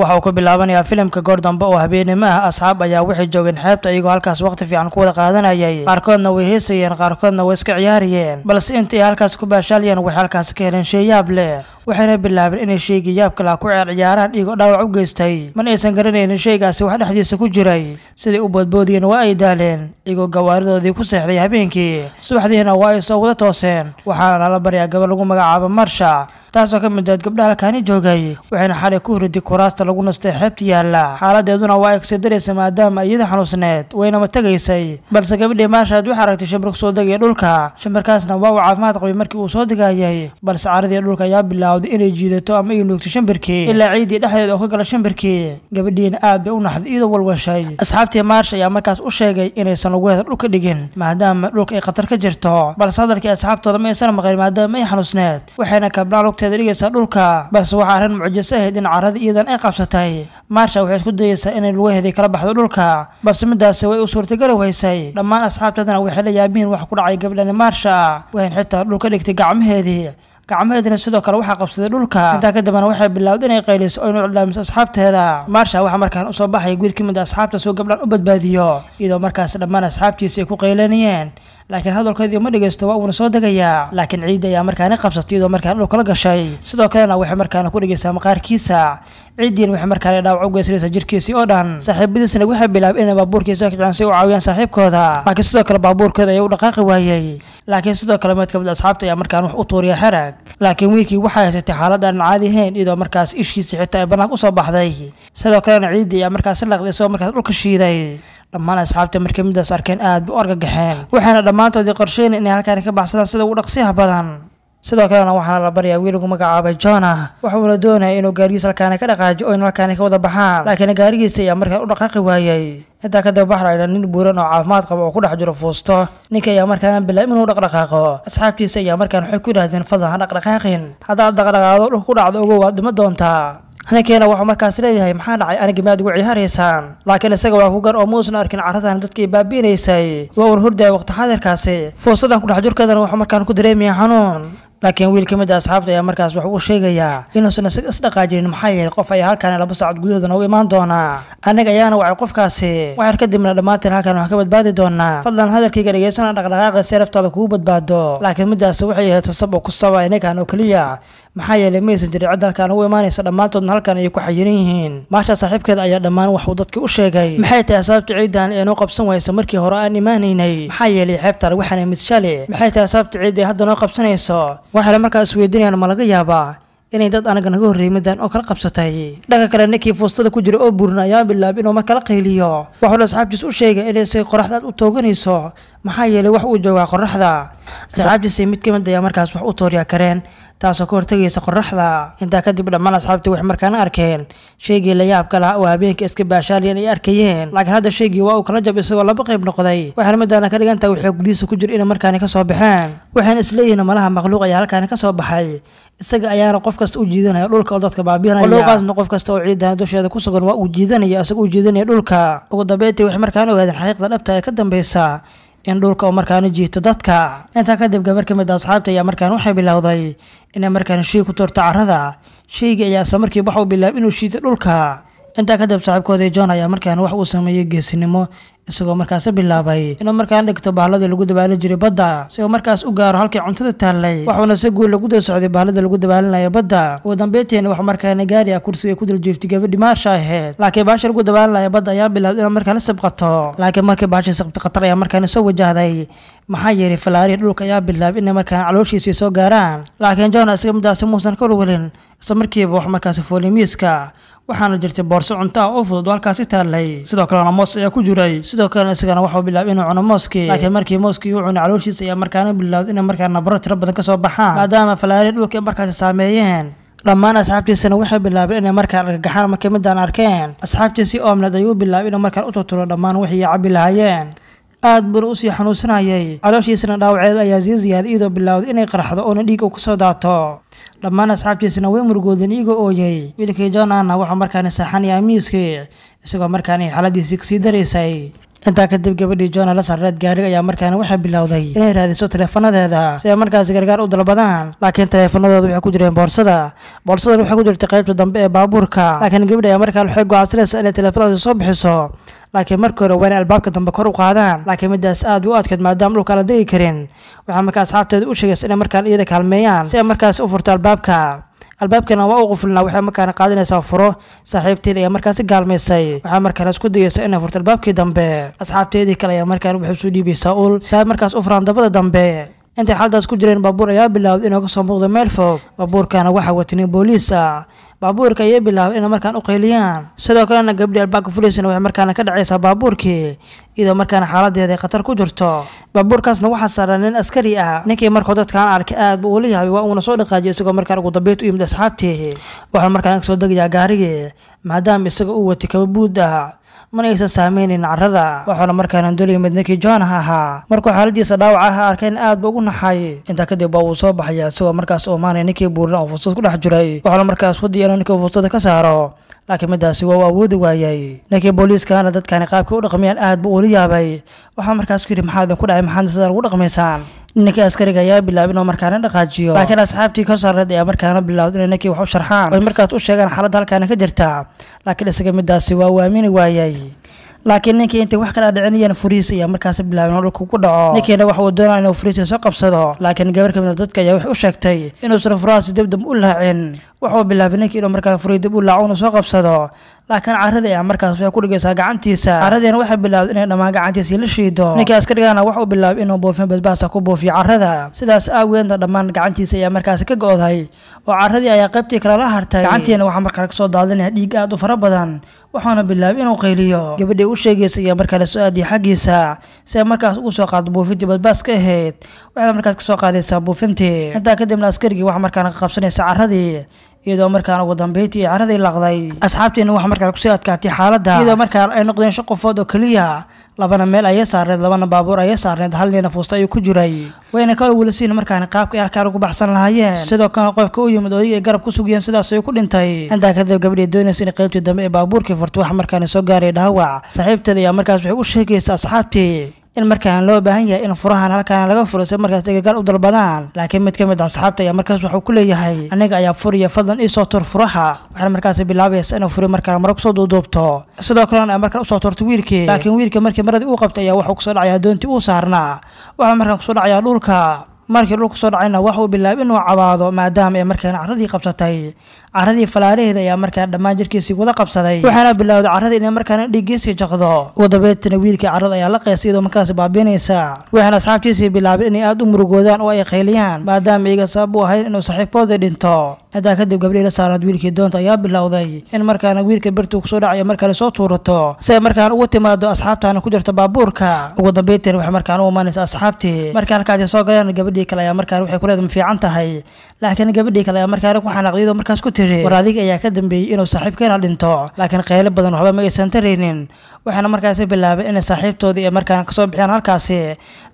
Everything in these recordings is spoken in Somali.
waxa uu ku bilaabanayaa filimka goor dambe oo habeeney ah asxaab ayaa waxay joogeen xeebta iyagoo halkaas wakhti fiican ku wada qaadanayay qaarkoodna way heesayeen qaarkoodna way iska ciyaarayeen balse intay halkaas ku baashaaliyeen waxay halkaas ka heleen sheeyaab leh waxayna bilaabeen inay sheegii yaabka laha ku ceer ciyaaraan iyagoo dhaawac u geystay man aysan garanaynin sheegaasi wax dhexdiisa ku jiray siday u boodboodiyeen waa ay daaleen iyagoo gawaaridoodii ku seexday habeenkii subaxdiina waa ay soo wada tooseen waxaana lala baryaa gabar lagu magacaabo marsha taasoo ka mid ahayd gabdha halkani joogay waxayna xalay ku huridi kuraasta lagu nastay xeebta yaalla xaaladeeduna waa ay egsi daraysa maadaama iyada xanuusneed waynama tegaysay balse gabadhii maashaad waxaa aragtay shimbir kusoo degaya dhulka shimbirkaasna waa uu caafimaad qabay markii uu soo degayay balse caradii dhulka ayaa bilaawday inay jiidato ama ay nuugto shimbirkii ilaa ciidii dhexdeeda oo ka gala shimbirkii gabadhiina aad bay u naxday iyadoo walwashay asxaabtii maarsha ayaa markaas u sheegay inaysan lagu heeda dhulka dhigin maadaama dhulka ay khatar ka jirto balse hadalkii asxaabtooda ma aysan maqan maadaama ay xanuusneed waxayna kabnaa hogtaad dhulka balse waxaa arrin mucjiso ahayd in carradii iyadan ay qabsatay maarsha waxay isku dayaysaa inay lugaheedii kala baxdo dhulka balse midaasi way u suurtagali waysay dhammaan asxaabteedana waxay la yaabihiin wax ku dhacay gabdhani maarsha waxayn xitaa dhulka dhigtay gacmaheedii gacmaheedina sidoo kale waxaa qabsaday dhulka intaa ka dibana waxay bilowday inay qayliso oo inu cidlaamiso asxaabteeda maarsha waxaa markaan usoo baxaya guur ka mid a asxaabta suu gabdhaan u badbaadiyo iyadoo markaas dhammaan asxaabtiisa ay ku qaylanayeen laakiin hadalkeedii ma dhegeysto waa uuna soo degayaa laakiin ciidda ayaa markaana qabsatay iyadoo markaan dhul kala gashay sidoo kalena waxay markaana ku dhegeysaa maqaarkiisa ciiddiin waxay markaan dhaawac u geysanaysaa jirkiisii oo dhan saaxiibadiisna waxay bilaabay inay baabuurkiisa kiciyaan si u caawiyaan saaxiibkooda laakiin sidoo kale baabuurkooda ayaa u dhaqaaqi waayey laakiin sidoo kale mid ka mid ah asxaabta ayaa markaan wax u tuuriya xarag laakiin wiilkii waxay haysatay xaalad aan caadi ahayn iyadoo markaas ishiisii xitaa ay u soo baxday sidoo kalena ciiddii ayaa markaas laqday isagoo markaas dhulka shiiday dhammaan asxaabta markay midaas ah, arkeen aad ba u argagaxeen waxaana dhammaantoodii qorsheyn inay halkaani ka baxsadaan sida ugu dhaqsiyaha badan sidoo kalena waxaana la baryaa wiil lagu magacaabay joonah waxuuna doonaya inuu gaarigiisa halkaani ka dhaqaajo o in halkaani ka wada baxaan laakiin gaarigiisa ayaa markaan u dhaqaaqi waayey intaa kadib waxaa idha nin buuran oo caafimaad qaba oo ku dhex jiro fuusto ninka ayaa markaana bilaa inuu dhaqdhaqaaqo asxaabtiisa ayaa markaan waxay ku yidhaahdeen fadlan ha dhaqdhaqaaqin haddaad dhaqdhaqaado dhulku ku dhacdo ogow waad dhima doonta ninkeena wuxuu markaas leeyahay maxaa dhacay aniga maad ugu ciyaaraysaan laakiin isaga waa ku gar oo muusan arkin caradan dadkii baabi'inaysay waa uun hordaya waqti xadirkaasi foosadan kudhex jurkadana wuxuu markaan ku dareemayaa xanuun laakiin wiil ka mid a asxaabta ayaa markaas wax u sheegayaa inuusan isdhaqaajinin maxaa yeelay qof ayaa halkaana laba saacad gudahoda noogu imaan doonaa annaga ayaana wacay qofkaasi waxaan kadibna dhammaanteen halkaan wax ka badbaadi doonaa fadlan hadalkayga dhegaysana dhaqdhaqaaqa seeraftaada kugu badbaado laakiin middaasi waxay ahayd sasab oo ku saba inagaan oo keliya maxaa yeelay messenger cid halkaan ugu imaanaysa dhammaantoodna halkan ayay ku xayiran yihiin maasha saaxiibkeeda ayaa dhammaan waxuu dadkii u sheegay maxay tahay sababta ciidan ee noo qabsan wayso markii hore aan imaanaynay maxaa yeelay xeebta lagu xanay midshali maxay tahay sababta ciidda ee hadda noo qabsanayso waxayna markaa isweydiinayaan ma laga yaabaa inay dad anaga naga horreeyay oo kala qabsatay dhanka kale ninkii fuustada ku jira oo buurna ayaa bilaabay inuu mar qayliyo waxuuna asxaabtiis u sheegay inay say u tooganayso maxaa yeelay wax uu joogaa qoraxda asxaabtiisii mid ka mid ayaa markaas wax u tooriyaa kareen taasoo ka hortagaysa qoraxda intaa kadib dhammaan asxaabtii wax markaana arkeen sheegii la yaabka lahaa oo habeenka iska baashaaliyeen ay arkayeen laakiin hadda sheegii waa uu kala jab isagoo laba qayb noqday waxaana madaana ka dhiganta tahay gudiisa xoogdiisa ku jir inay markaani ka soo baxeen waxaan isleeyihin malaha makhluuq ayaa halkaani ka soo baxay isaga ayaana qof kasta u jiidanaya dhulka oo dadka baabiinayaluuqaasna qof kasta oo ciidana dusheeda ku sugan waa uu jiidanaya isaga u jiidanaya dhulka ugu dambeyntii wax markaan ogaadeen xaqiiqda dhabta ee ka dambaysa in dhulka oo markaan u jiito dadka intaa kadib gabar ka mid a asxaabta ayaa markaan waxay bilowday inay markaan shay ku toorto carrada shayga ayaa isla markiiba waxau bilaab inuu shiito dhulka intaa kadib saaxiibkoodii john ayaa markaan wax uu sameeyey geesinimo isagoo markaasi bilaabay inuu markaan dhigto bahladii lagu dabaali jiray badda si uu markaas u gaaro halkii cuntada taallay wuxuuna si guul lagu dul socday bahlada lagu dabaalinaya badda ugu dambeyntiina waxaa markaana gaari ah kursiga ku daljieftay gabadhi maarsha aheyd laakiin baasha lagu dabaalinaya badda ayaa bilowday inuu markaan la laakiin markii baashii sabti khatar ayaa markaan soo wajahday maxaa yeelay falaarihi dhulka ayaa bilaabay inay markaan calooshiisii soo gaaraan laakiin john isaga midaasi muusan ka welin isla markiiba wax markaasi miiska waxaana jirtay boorso cunto ah oo fudud halkaasi taallay sidoo kalena moos ayaa ku jiray sidoo kalena isagana waxau bilaabay inuu cuno mooskii laakiin markii mooskii uu cunay calooshiisa ayaa markaana bilaawday inay markaa nabaro tiro badan ka soo baxaan maadaama falaari dhulka ay markaasi saameeyeen dhammaan asxaabtiisana waxay bilaabeen inay markaan argagaxaan markay midaan arkeen asxaabtiisii oomled ayuu bilaabay inuu markaan u turturo dhammaan wixii cabbi lahaayeen aad buuna usii xanuunsanayay calooshiisana dhaawaceel ayaa sii ziyaaday iyadoo bilowday inay qaraxdo oona dhiig u kasoo daato dhammaan asxaabtiisana way murgoodeen iyagoo ooyey wiilkii johnanna waxaa markaani saaxanaya miiskii isagoo markaani xaaladiisii kasii daraysay intaa kadib gabadhii joona la sarreed gaariga ayaa markaana waxay bilowday inay raadiso taleefanadeeda si ay markaasi gargaar u dalbadaan laakiin taleefanadooda waxay ku jireen boorsada boorsadan waxay ku jirtay qaybta dambe ee baabuurka laakiin gabadhi ayaa markaa waxay go-aansanaysa inay taleefanada soo bixiso laakiin markii hore waa inay albaabka dambe kor u qaadaan laakiin midaas aad u adkayd maadaama dhulka la degi karin waxaa markaa asxaabteeda u sheegaysa inay markaan iyada kaalmeeyaan si ay markaas u furto albaabka albaabkana waa u quflinaa waxay markaana qaadanaysaa furo saaxiibteeda ayaa markaasi gaalmaysay waxaa markaana isku dayaysa inay furto albaabkii dambe asxaabteedii kale ayaa markaan waxay soo dhiibay saa si markaas u furaan dabada dambe intay xaldaas ku jireen baabuur ayaa bilaawday inuu soo muuqdo meel fog baabuurkana waxa watinay booliisa ah. baabuurka ayay bilaabay inay markaan u qayliyaan sidoo kalena gabdhi albaabka fuliysana waxay markaana ka dhacaysaa baabuurkii iyadoo markaana xaaladeeda ay khatar ku jirto baabuurkaasna waxaa saaran nin askari ah ninkii markuu dadkaan arkay aad buu ula yahabay waa uuna soo dhaqaajiyo isagoo markaan ugu dambeyd u yimid asxaabtii waxaan markaan kasoo degayaa gaarigii maadaama isaga uu wati kaba buud ah mana aysan saameynin carrada waxaana markaana doliya midninkii johnah ahaa markuu xaaladiisa dhaawac aha arkeen aad ba ugu naxay intaa kadib waa uu soo baxaya isagoo markaas oo maanaya ninkii buurna oo fursad ku dhex jiray waxaana markaas wadii inuu ninkii fursada ka saaro laakiin midaasi waa u awoodi waayay ninkii booliiskana dadkani qaabkii u dhaqmiyaan aad buu ula yaabay waxaa markaas ku yidhi maxaa idinku dhacay maxaadna sidaa lagu dhaqmaysaan ninkii askariga ayaa bilaabin oo markaana dhaqaajiyo laakiin asxaabtii konsarred ayaa markaana bilaawdin ninkii wax u sharxaan oy markaas u sheegaan xaaladda halkaana ka jirta laakiin isaga midaasi waa waamini waayay laakiin ninkii intay wax kala dhicinayeen furiis ayaa markaasi bilaabeen oo dhulka ugu dhaco ninkiina waxa uu doonaa inuu furiisa soo qabsado laakiin gabar kamida dadka ayaa wax u sheegtay inuusan furaasi debdeb u laacin wuxuu bilaabay ninki inuu markaa furay dib u laaco soo qabsado laakiin carada ayaa markaas waxay ku dhigaysaa gacantiisa caradeena waxay bilaabday inay dhammaan gacantiisa la shiido ninkaas ka wuxuu bilaabay inuu buufin badbaasa ku buufiyo carada sidaas aaweedna dhammaan gacantiisa ayaa markaasi ka go oo caradii ayaa qaybtii kale la hartay gacantiina waxaa markaa kasoo daadinaya dhiig aad u fara badan waxaana bilaabay inuu qayliyo gabadhii u sheegaysa ayaa markaa lasoo aadiyay xaggiisa si markaas ugu soo qaado buufintii badbaas ahayd waxayna markaas kasoo qaadaysaa buufintii intaa kadibna askarigii waxaa markaana qabsanaysa caradii iyadoo markaan ugu dambeyntii caradii laqday asxaabtiina wax markaan kusii adkaatay xaaladda iyadoo markaa ay noqdeen shan qofood oo keliya labana meel aya saarneed labana baabuur aya saarneed halniina fuusta ayuu ku jiray wayna ka owlasiin markaan qaabkai halkaan ugu baxsan lahaayeen sidoo kalena qofka u yimid oo ay garab ku sugiyeen sidaas ayuu ku dhintay intaa kadib gabadhii doonaysa inay qaybtii dambe ee baabuurkii furta wax markaana soo gaaray dhaawac saaxiibteeda ayaa markaas waxay u sheegaysa asxaabtii in markaan loo baahan yahay in furahan halkaana laga furo si markaas degegal u dalbadaan laakiin mid ka mid ah asxaabta ayaa markaas wuxuu ku leeyahay aniga ayaa furiya fadlan iisoo tur furaha waxaana markaas bilaabayasa inuu furi markaa mara kusoo duuduubto sidoo kalena ay markaa usoo turto wiilkii laakiin wiilka markii maradii uu qabtay ayaa wuxuu kusoo dhacayaa doontii uu saarnaa waxaa markaan kusoo dhacayaa dhulka markii dhulku soo dhacayna wax uu bilaab inuu cabaado maadaama ay markaan caradii qabsatay caradii falaaraheeda ayaa markaa dhammaan jirkiisii wada qabsaday waxaana bilowday carada inay markaana dhiiggiisii jaqdo udabeetana wiilkii carada ayaa la qeysay iyadoo markaasi baabiinaysa waxaana asxaabtiisii bilaabay inay aada u murugoodaan oo ay qayliyaan maadaama iyaga sabab u ahayn inuu saaxiibkooda dhinto intaa kadib gabdhiila saarad wiilkii doonta ayaa bilowday in markaana wiilka bertuu kusoo dhacay markaana soo tuurato si ay markaan ugu timaado asxaabtaana ku jirta baabuurka ugu dambaytan waxay markaan u imanaysa asxaabtii markii halkaasi soo galeen gabadhii gabadhii kale ayaa markaan waxay kuleed ma fiican tahay laakiin gabadhii kale ayaa markaan ku xanaaqdiyadoo markaas ku tiri war ayaa ka dambeeyey inuu saaxiibkeena dhinto laakiin qaylo badan waxba ma aysan taraynin waxaana markaasi bilaabay inay saaxiibtoodii ay markaan kasoo bixeen halkaasi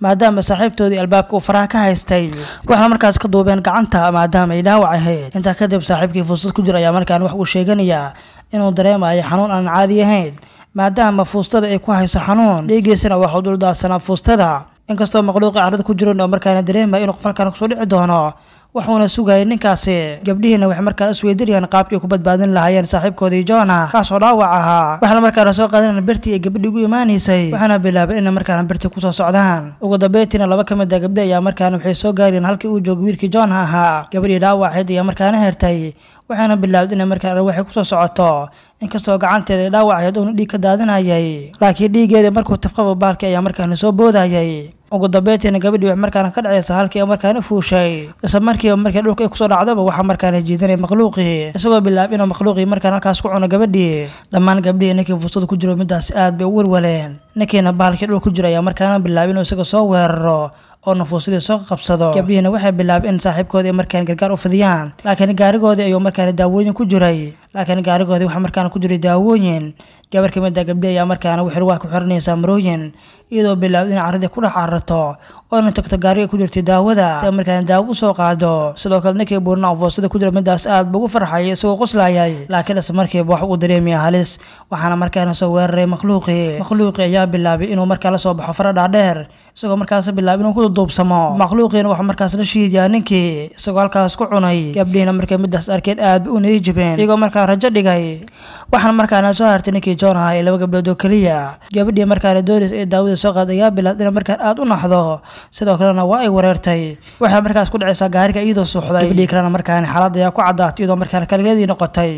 maadaama saaxiibtoodii albaabka uu faraha ka haystay waxaana markaas ka duubeen gacanta maadaama ay dhaawac ahayd intaa kadib saaxiibkii fuusad ku jira ayaa markaan wax uu sheeganayaa inuu dareemayo xanuun aan caadi ahayn maadaama fuustada ay ku hayso xanuun dhiigiisana waxau duldaadsanaa fuustada inkastoo makhluuqii carrada ku jiran oo markaana dareemaya inuu qof halkaan kusoo dhici doono waxuuna sugayay ninkaasi gabdhihiina waxay markaan isweydarayeen qaabkii ku badbaadin lahaayeen saaxiibkoodii joona kaasoo dhaawac ahaa waxaana markaana soo qaadanana birtii ay gabadhii ugu imaanaysay waxaana bilaabay inay markaana ku soo socdaan ugu dambeyntiina laba ka mid a ah gabdhi ayaa markaana waxay soo gaareen halkii uu joogay wiilkii joona ahaa gabadhii dhaawaceed ayaa markaana hertay waxaana inay markaan waxay kusoo socoto inkastoo gacanteeda dhaawacayd uuna dhiig ka daadanayay laakiin dhiigeeda markuu tafqaba baalkii ayaa markaana soo boodayay ugu dambeyntiina gabadhii wax markaana ka dhaceysa halkii markaana fuushay isla markiiba markii dhulka ay ku soo dhacdaba waxaa markaana jiidanay makhluuqii isagoo bilaab inuu makhluuqii markaan halkaas ku cuno gabadhii dhammaan gabdhihii ninkii fursada ku jiro middaasi aad bay u welwaleen ninkiina baalkii dhul ku jiro ayaa markaana bilaab inuu isaga soo weeraro oo nufuusadii soo qabsado gabdhihiina waxay bilaabeen in saaxiibkoodii markaan gargaar u fidiyaan laakiin gaarigoodii ayuu markaan daawooyin ku jiray laakiin gaarigoodii waxaa markaana ku jiray daawooyin gabar kamida gabdhi ayaa markaana wixirwaa ku xiranaysa marooyin iyadoo bilaawd in ku dhex oo ina tagto gaariga ku jirtay daawada si daawo soo qaado sidoo kale ninkii buurnaa foosada ku jira midaas aad buu ugu isagoo qoslaayay laakiin is markiiba wax uu dareemaya halis waxaana markaana soo weeraray makhluuqii makhluuqii ayaa bilaabay inuu markaa lasoo baxo faradhaadheer isagoo markaas bilaabay inuu ku duduubsamo makhluuqiina waxaa markaas la shiidiyaa ninkii isagoo halkaas ku cunay gabdhihiina markay midaas arkeen aad u nayijibeen iyagoo markaa markaa rajo dhigay waxaan markaana soo hartay ninkii joon ahaa ee laba gabdhood oo keliya gabadhii markaana doonis ee daawada soo qaad ayaa bilaad ina markaan aada u naxdo sidoo kalena waa ay wareertay waxay markaas ku dhacaysaa gaariga iyadoo suuxday gabadhii kalena markaan xaalad ayaa ku caddaatay iyadoo markaan kaligeedii noqotay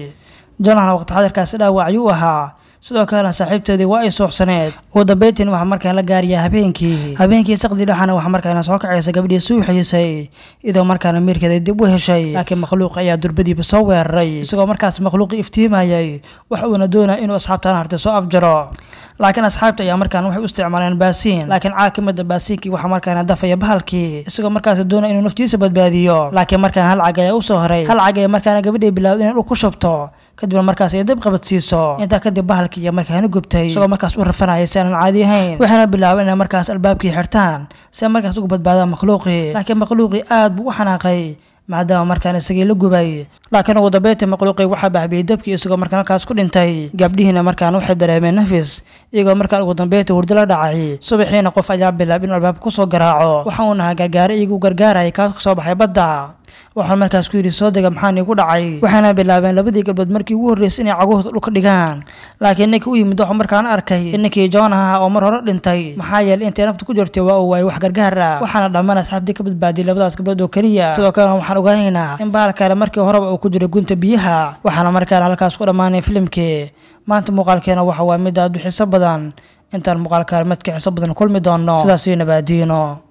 joonahna waqti xadarkaasi dhaawacyu ahaa sidoo kalena saaxiibteedii waa ay suuxsaneed ugu dambeyntiin waxaa markaa la gaarayaa habeenkii habeenkii saqdi dhaxana waxaa markaana soo kacaysa gabadhii suuxaysay idoo markaana miirkeeda dib u heshay laakiin makhluuq ayaa durbadiiba soo weeraray isagoo markaas makhluuqii iftiimayay wax uuna doonaya inuu asxaabtaan hartay soo afjaro laakiin asxaabta ayaa markaan waxay u isticmaaleen baasiin laakiin caa ka mida baasiinkii waxaa markaana dafaya bahalkii isagoo markaas doona inuu naftiisa badbaadiyo laakiin markaan hal cag ayaa usoo horay hal cag ayaa markaana gabadhay bilaawda u ku shubto kadibna markaas ay dib qabad siiso intaa kadib bahalkii ayaa markaana gubtay isagoo markaas u rafanaya si aanan caadi ahayn waxaana bilaabay inay markaas albaabkii xirtaan si markaas uga badbaadaan makhluuqii laakiin makhluuqii aad buu u xanaaqay maadaama markaan isagii la gubay laakiin ugu dambeyntii makhluuqii waxaa baxbiyey dabkii isagoo markaan halkaas ku dhintay gabdhihiina markaan waxay dareemeen nafis iyagoo markaan ugu dambeyntii hurdo la dhacay subaxiina qof ayaa bilaab inuu ku soo garaaco waxa uu nahaa gargaare iyagu gargaaraya kaas soo baxay badda waxaan markaas ku yidhi soo dega maxaan iigu dhacay waxaana bilaabeen labadii gabdhood markii ugu horreysay inay cagahooda dhulka dhigaan laakiin ninkii u yimid waxuu markaan arkay ninkii joon ahaa oo mar hore dhintay maxaa yeelay intay nafta ku jirtay waa uu waayay wax gargaar ah waxaana dhammaan asxaabtii ka badbaadiyay labadaas gabdhood oo keliya sidoo kalena waxaan ogaanaynaa in baal kale markii horeba uu ku jiray gunta biyaha waxaana markaana halkaas ku dhammaanay filimkii maanta muuqaalkeena waxa waa mid aad u xiiso badan intaan muuqaal madka xiiso badan kulmi doonno sidaasio nabaadiino